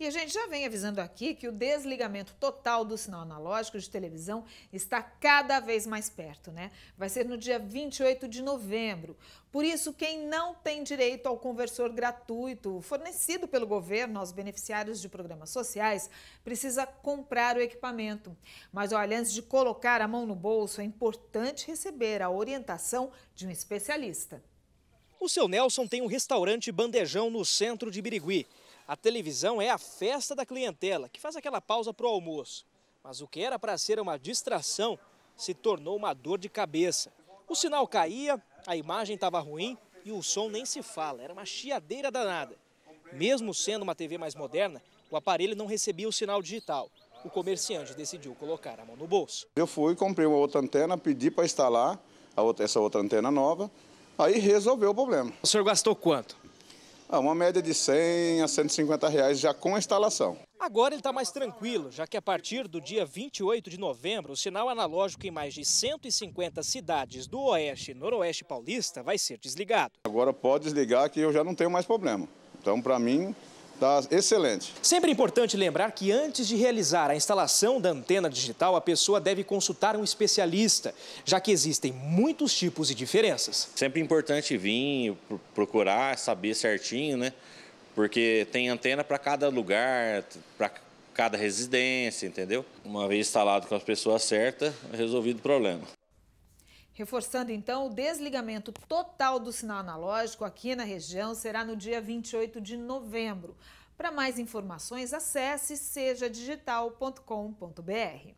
E a gente já vem avisando aqui que o desligamento total do sinal analógico de televisão está cada vez mais perto, né? Vai ser no dia 28 de novembro. Por isso, quem não tem direito ao conversor gratuito fornecido pelo governo aos beneficiários de programas sociais precisa comprar o equipamento. Mas olha, antes de colocar a mão no bolso, é importante receber a orientação de um especialista. O seu Nelson tem um restaurante bandejão no centro de Birigui. A televisão é a festa da clientela, que faz aquela pausa para o almoço. Mas o que era para ser uma distração se tornou uma dor de cabeça. O sinal caía, a imagem estava ruim e o som nem se fala, era uma chiadeira danada. Mesmo sendo uma TV mais moderna, o aparelho não recebia o sinal digital. O comerciante decidiu colocar a mão no bolso. Eu fui, comprei uma outra antena, pedi para instalar outra, essa outra antena nova, aí resolveu o problema. O senhor gastou quanto? Ah, uma média de 100 a 150 reais já com a instalação. Agora ele está mais tranquilo, já que a partir do dia 28 de novembro, o sinal analógico em mais de 150 cidades do Oeste e Noroeste Paulista vai ser desligado. Agora pode desligar que eu já não tenho mais problema. Então, para mim, Está excelente. Sempre importante lembrar que antes de realizar a instalação da antena digital, a pessoa deve consultar um especialista, já que existem muitos tipos e diferenças. Sempre importante vir, procurar, saber certinho, né? Porque tem antena para cada lugar, para cada residência, entendeu? Uma vez instalado com as pessoas certas, resolvido o problema. Reforçando então, o desligamento total do sinal analógico aqui na região será no dia 28 de novembro. Para mais informações, acesse sejadigital.com.br.